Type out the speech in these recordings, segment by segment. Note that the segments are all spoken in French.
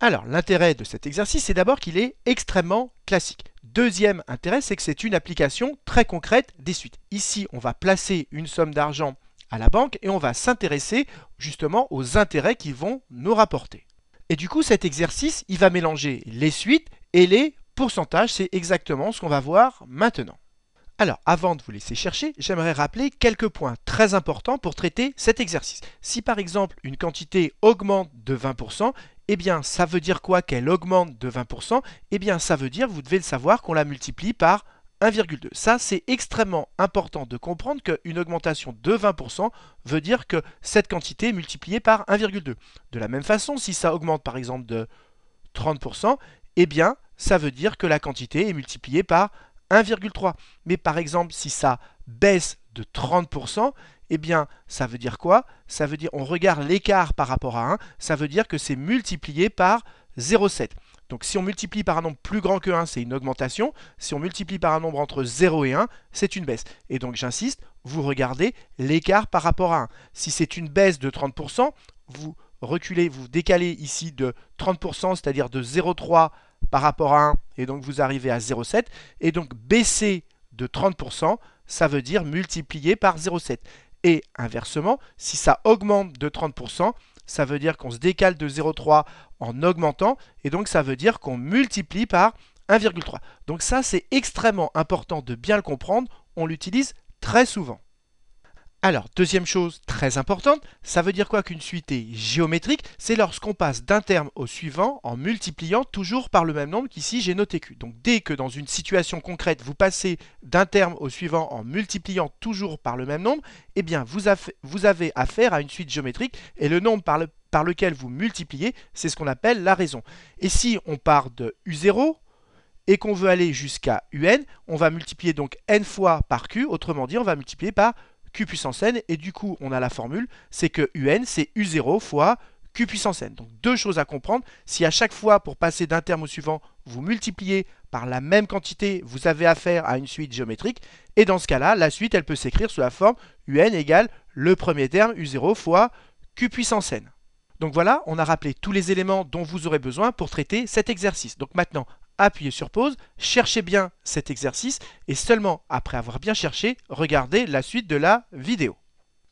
Alors, l'intérêt de cet exercice, c'est d'abord qu'il est extrêmement classique. Deuxième intérêt, c'est que c'est une application très concrète des suites. Ici, on va placer une somme d'argent à la banque et on va s'intéresser justement aux intérêts qui vont nous rapporter. Et du coup, cet exercice, il va mélanger les suites et les pourcentages. C'est exactement ce qu'on va voir maintenant. Alors, avant de vous laisser chercher, j'aimerais rappeler quelques points très importants pour traiter cet exercice. Si par exemple une quantité augmente de 20%, eh bien ça veut dire quoi qu'elle augmente de 20% Eh bien ça veut dire, vous devez le savoir, qu'on la multiplie par 1,2. Ça, c'est extrêmement important de comprendre qu'une augmentation de 20% veut dire que cette quantité est multipliée par 1,2. De la même façon, si ça augmente par exemple de 30%, eh bien, ça veut dire que la quantité est multipliée par 1,3. Mais par exemple, si ça baisse de 30%, eh bien, ça veut dire quoi Ça veut dire, on regarde l'écart par rapport à 1, ça veut dire que c'est multiplié par 0,7. Donc si on multiplie par un nombre plus grand que 1, c'est une augmentation. Si on multiplie par un nombre entre 0 et 1, c'est une baisse. Et donc j'insiste, vous regardez l'écart par rapport à 1. Si c'est une baisse de 30%, vous reculez, vous décalez ici de 30%, c'est-à-dire de 0,3 par rapport à 1, et donc vous arrivez à 0,7. Et donc baisser de 30%, ça veut dire multiplier par 0,7. Et inversement, si ça augmente de 30%, ça veut dire qu'on se décale de 0,3 en augmentant, et donc ça veut dire qu'on multiplie par 1,3. Donc ça, c'est extrêmement important de bien le comprendre, on l'utilise très souvent. Alors, deuxième chose très importante, ça veut dire quoi qu'une suite est géométrique C'est lorsqu'on passe d'un terme au suivant en multipliant toujours par le même nombre qu'ici j'ai noté Q. Donc dès que dans une situation concrète, vous passez d'un terme au suivant en multipliant toujours par le même nombre, eh bien vous, avez affaire à une suite géométrique et le nombre par lequel vous multipliez, c'est ce qu'on appelle la raison. Et si on part de U0, et qu'on veut aller jusqu'à un, on va multiplier donc n fois par q, autrement dit on va multiplier par Q puissance n, et du coup, on a la formule, c'est que UN, c'est U0 fois Q puissance n. Donc deux choses à comprendre, si à chaque fois, pour passer d'un terme au suivant, vous multipliez par la même quantité, vous avez affaire à une suite géométrique, et dans ce cas-là, la suite, elle peut s'écrire sous la forme UN égale le premier terme U0 fois Q puissance n. Donc voilà, on a rappelé tous les éléments dont vous aurez besoin pour traiter cet exercice. Donc maintenant, appuyez sur pause, cherchez bien cet exercice et seulement après avoir bien cherché, regardez la suite de la vidéo.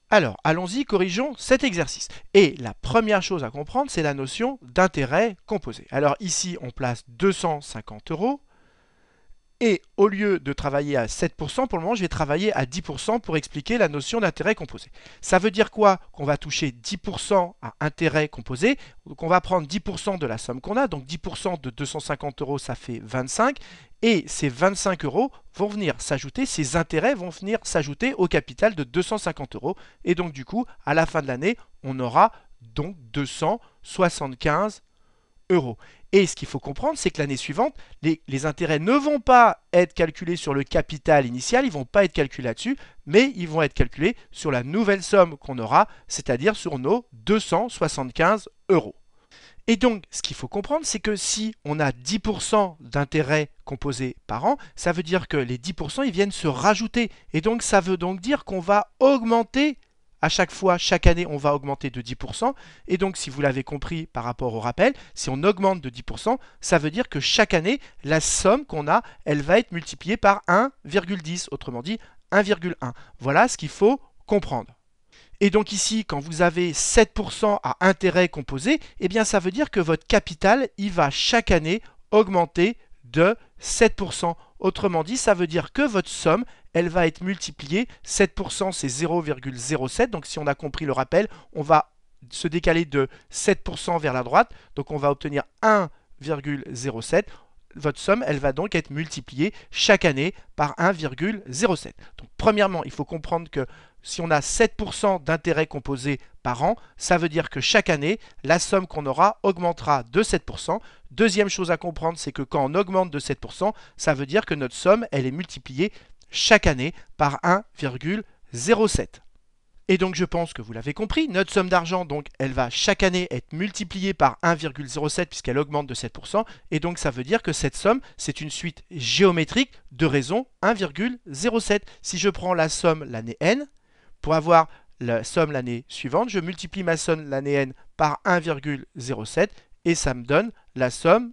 Alors, allons-y, corrigeons cet exercice. Et la première chose à comprendre, c'est la notion d'intérêt composé. Alors ici, on place 250 euros et au lieu de travailler à 7%, pour le moment, je vais travailler à 10% pour expliquer la notion d'intérêt composé. Ça veut dire quoi Qu'on va toucher 10% à intérêt composé. Donc on va prendre 10% de la somme qu'on a. Donc 10% de 250 euros, ça fait 25. Et ces 25 euros vont venir s'ajouter, ces intérêts vont venir s'ajouter au capital de 250 euros. Et donc du coup, à la fin de l'année, on aura donc 275 euros. Et ce qu'il faut comprendre, c'est que l'année suivante, les, intérêts ne vont pas être calculés sur le capital initial, ils ne vont pas être calculés là-dessus, mais ils vont être calculés sur la nouvelle somme qu'on aura, c'est-à-dire sur nos 275 euros. Et donc, ce qu'il faut comprendre, c'est que si on a 10% d'intérêts composés par an, ça veut dire que les 10%, ils viennent se rajouter. Et donc, ça veut donc dire qu'on va augmenter à chaque fois, chaque année, on va augmenter de 10%. Et donc, si vous l'avez compris par rapport au rappel, si on augmente de 10%, ça veut dire que chaque année, la somme qu'on a, elle va être multipliée par 1,10, autrement dit 1,1. Voilà ce qu'il faut comprendre. Et donc ici, quand vous avez 7% à intérêt composé, eh bien ça veut dire que votre capital, il va chaque année augmenter de 7%. Autrement dit, ça veut dire que votre somme, elle va être multipliée. 7% c'est 0,07. Donc si on a compris le rappel, on va se décaler de 7% vers la droite. Donc on va obtenir 1,07. Votre somme, elle va donc être multipliée chaque année par 1,07. Donc premièrement, il faut comprendre que si on a 7% d'intérêt composé par an, ça veut dire que chaque année, la somme qu'on aura augmentera de 7%. Deuxième chose à comprendre, c'est que quand on augmente de 7%, ça veut dire que notre somme, elle est multipliée chaque année par 1,07. Et donc je pense que vous l'avez compris, notre somme d'argent, donc elle va chaque année être multipliée par 1,07 puisqu'elle augmente de 7%, et donc ça veut dire que cette somme, c'est une suite géométrique de raison 1,07. Si je prends la somme l'année n, pour avoir la somme l'année suivante, je multiplie ma somme l'année n par 1,07, et ça me donne la somme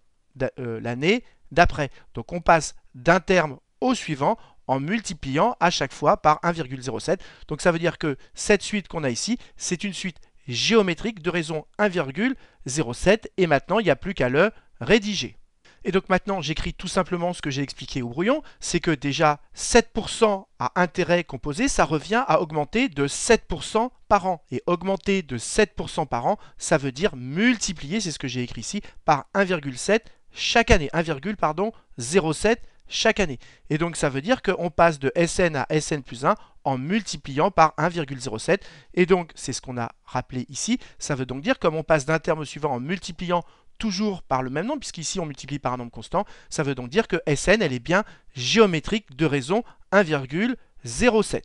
euh, l'année d'après. Donc on passe d'un terme au suivant en multipliant à chaque fois par 1,07. Donc ça veut dire que cette suite qu'on a ici, c'est une suite géométrique de raison 1,07 et maintenant il n'y a plus qu'à le rédiger. Et donc maintenant j'écris tout simplement ce que j'ai expliqué au brouillon, c'est que déjà 7% à intérêt composé, ça revient à augmenter de 7% par an. Et augmenter de 7% par an, ça veut dire multiplier, c'est ce que j'ai écrit ici, par 1,7 chaque année. 1, pardon, 0,7 chaque année. Et donc ça veut dire qu'on passe de Sn à Sn plus 1 en multipliant par 1,07. Et donc c'est ce qu'on a rappelé ici. Ça veut donc dire comme on passe d'un terme au suivant en multipliant toujours par le même nombre, puisqu'ici on multiplie par un nombre constant, ça veut donc dire que Sn elle est bien géométrique de raison 1,07.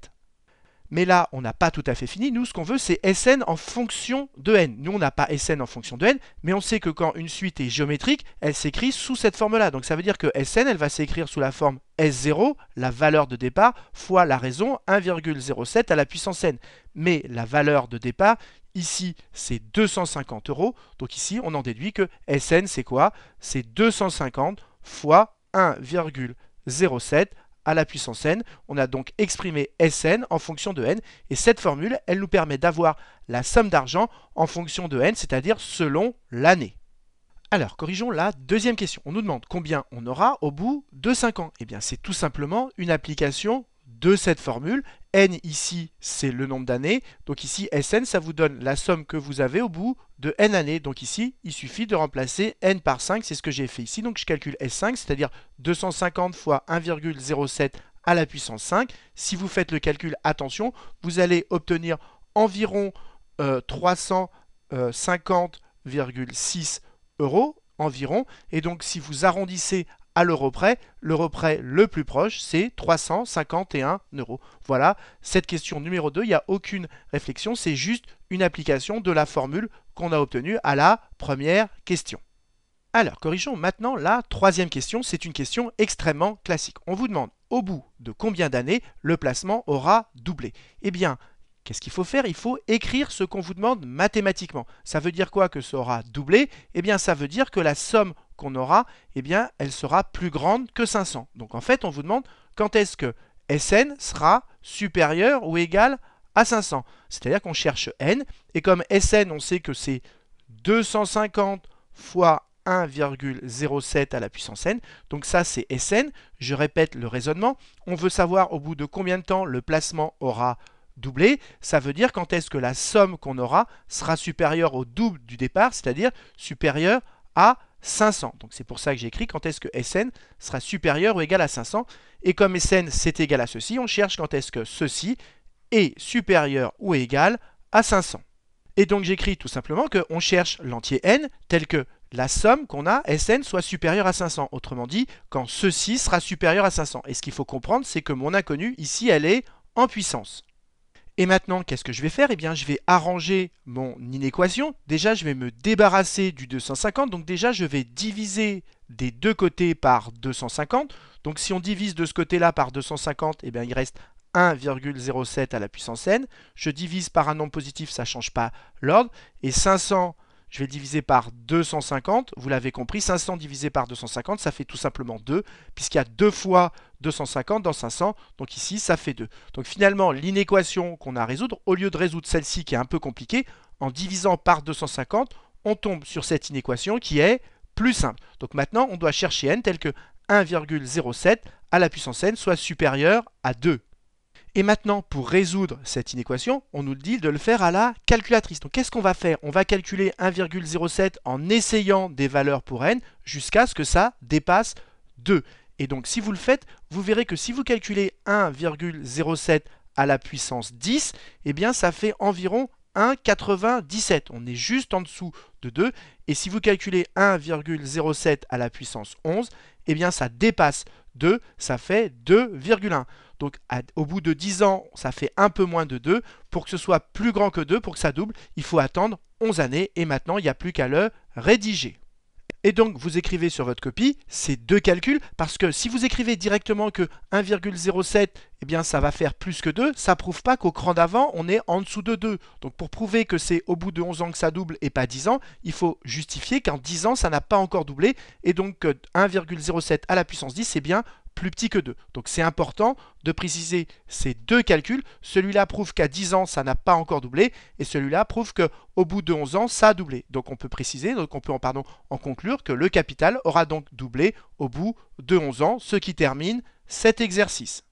Mais là, on n'a pas tout à fait fini. Nous, ce qu'on veut, c'est Sn en fonction de n. Nous, on n'a pas Sn en fonction de n, mais on sait que quand une suite est géométrique, elle s'écrit sous cette forme-là. Donc ça veut dire que Sn, elle va s'écrire sous la forme S0, la valeur de départ, fois la raison 1,07 à la puissance n. Mais la valeur de départ, ici, c'est 250 euros. Donc ici, on en déduit que Sn, c'est quoi C'est 250 fois 1,07 à la puissance n. On a donc exprimé Sn en fonction de n. Et cette formule, elle nous permet d'avoir la somme d'argent en fonction de n, c'est-à-dire selon l'année. Alors, corrigeons la deuxième question. On nous demande combien on aura au bout de 5 ans. Eh bien, c'est tout simplement une application de cette formule N ici, c'est le nombre d'années. Donc ici, Sn, ça vous donne la somme que vous avez au bout de N années. Donc ici, il suffit de remplacer N par 5, c'est ce que j'ai fait ici. Donc je calcule S5, c'est-à-dire 250 fois 1,07 à la puissance 5. Si vous faites le calcul, attention, vous allez obtenir environ 350,6 euh, euros environ. Et donc si vous arrondissez à l'euro près. L'euro près le plus proche, c'est 351 euros. Voilà, cette question numéro 2, il n'y a aucune réflexion, c'est juste une application de la formule qu'on a obtenue à la première question. Alors, corrigeons maintenant la troisième question, c'est une question extrêmement classique. On vous demande, au bout de combien d'années le placement aura doublé Eh bien, Qu'est-ce qu'il faut faire Il faut écrire ce qu'on vous demande mathématiquement. Ça veut dire quoi que ça aura doublé Eh bien, ça veut dire que la somme qu'on aura, eh bien, elle sera plus grande que 500. Donc en fait, on vous demande quand est-ce que Sn sera supérieur ou égal à 500. C'est-à-dire qu'on cherche n, et comme Sn, on sait que c'est 250 fois 1,07 à la puissance n. Donc ça, c'est Sn. Je répète le raisonnement. On veut savoir au bout de combien de temps le placement aura doublé. Ça veut dire quand est-ce que la somme qu'on aura sera supérieure au double du départ, c'est-à-dire supérieure à 500. Donc c'est pour ça que j'écris quand est-ce que Sn sera supérieur ou égal à 500. Et comme Sn c'est égal à ceci, on cherche quand est-ce que ceci est supérieur ou égal à 500. Et donc j'écris tout simplement qu'on cherche l'entier n tel que la somme qu'on a, Sn, soit supérieure à 500. Autrement dit, quand ceci sera supérieur à 500. Et ce qu'il faut comprendre, c'est que mon inconnu ici, elle est en puissance. Et maintenant, qu'est-ce que je vais faire Eh bien, je vais arranger mon inéquation. Déjà, je vais me débarrasser du 250. Donc déjà, je vais diviser des deux côtés par 250. Donc si on divise de ce côté-là par 250, eh bien, il reste 1,07 à la puissance n. Je divise par un nombre positif, ça ne change pas l'ordre. Et 500 je vais diviser par 250, vous l'avez compris, 500 divisé par 250, ça fait tout simplement 2, puisqu'il y a 2 fois 250 dans 500, donc ici ça fait 2. Donc finalement, l'inéquation qu'on a à résoudre, au lieu de résoudre celle-ci qui est un peu compliquée, en divisant par 250, on tombe sur cette inéquation qui est plus simple. Donc maintenant, on doit chercher n tel que 1,07 à la puissance n soit supérieur à 2. Et maintenant, pour résoudre cette inéquation, on nous dit de le faire à la calculatrice. Donc qu'est-ce qu'on va faire On va calculer 1,07 en essayant des valeurs pour n jusqu'à ce que ça dépasse 2. Et donc si vous le faites, vous verrez que si vous calculez 1,07 à la puissance 10, eh bien ça fait environ 1,97. On est juste en dessous de 2. Et si vous calculez 1,07 à la puissance 11, eh bien ça dépasse 2, ça fait 2,1. Donc au bout de 10 ans, ça fait un peu moins de 2. Pour que ce soit plus grand que 2, pour que ça double, il faut attendre 11 années. Et maintenant, il n'y a plus qu'à le rédiger. Et donc vous écrivez sur votre copie ces deux calculs, parce que si vous écrivez directement que 1,07, eh bien ça va faire plus que 2, ça prouve pas qu'au cran d'avant on est en dessous de 2. Donc pour prouver que c'est au bout de 11 ans que ça double et pas 10 ans, il faut justifier qu'en 10 ans ça n'a pas encore doublé, et donc 1,07 euh, à la puissance 10 c'est eh bien plus petit que 2. Donc c'est important de préciser ces deux calculs. Celui-là prouve qu'à 10 ans, ça n'a pas encore doublé, et celui-là prouve qu'au bout de 11 ans, ça a doublé. Donc on peut préciser, donc on peut en, pardon, en conclure que le capital aura donc doublé au bout de 11 ans, ce qui termine cet exercice.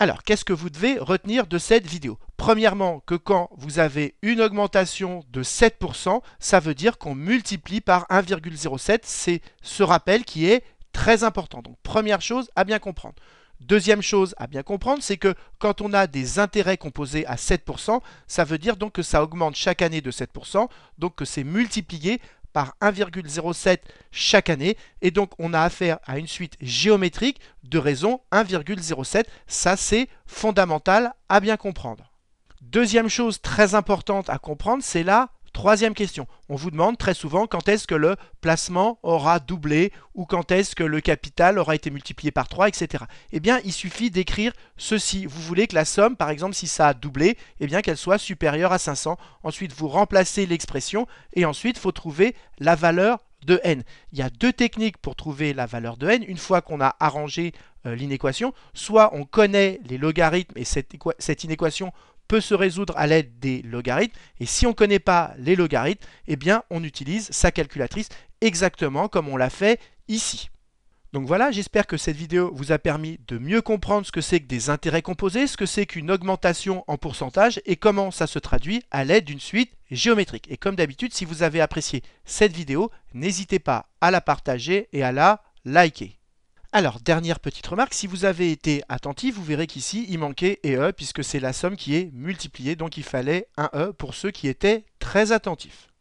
Alors, qu'est-ce que vous devez retenir de cette vidéo Premièrement, que quand vous avez une augmentation de 7%, ça veut dire qu'on multiplie par 1,07. C'est ce rappel qui est Très important. Donc première chose à bien comprendre. Deuxième chose à bien comprendre, c'est que quand on a des intérêts composés à 7%, ça veut dire donc que ça augmente chaque année de 7%, donc que c'est multiplié par 1,07 chaque année. Et donc on a affaire à une suite géométrique de raison 1,07. Ça c'est fondamental à bien comprendre. Deuxième chose très importante à comprendre, c'est la Troisième question, on vous demande très souvent quand est-ce que le placement aura doublé ou quand est-ce que le capital aura été multiplié par 3, etc. Eh bien, il suffit d'écrire ceci. Vous voulez que la somme, par exemple, si ça a doublé, eh bien qu'elle soit supérieure à 500. Ensuite, vous remplacez l'expression et ensuite, il faut trouver la valeur de n. Il y a deux techniques pour trouver la valeur de n. Une fois qu'on a arrangé euh, l'inéquation, soit on connaît les logarithmes et cette inéquation peut se résoudre à l'aide des logarithmes. Et si on ne connaît pas les logarithmes, eh bien on utilise sa calculatrice exactement comme on l'a fait ici. Donc voilà, j'espère que cette vidéo vous a permis de mieux comprendre ce que c'est que des intérêts composés, ce que c'est qu'une augmentation en pourcentage et comment ça se traduit à l'aide d'une suite géométrique. Et comme d'habitude, si vous avez apprécié cette vidéo, n'hésitez pas à la partager et à la liker. Alors, dernière petite remarque, si vous avez été attentif, vous verrez qu'ici, il manquait E, puisque c'est la somme qui est multipliée, donc il fallait un E pour ceux qui étaient très attentifs.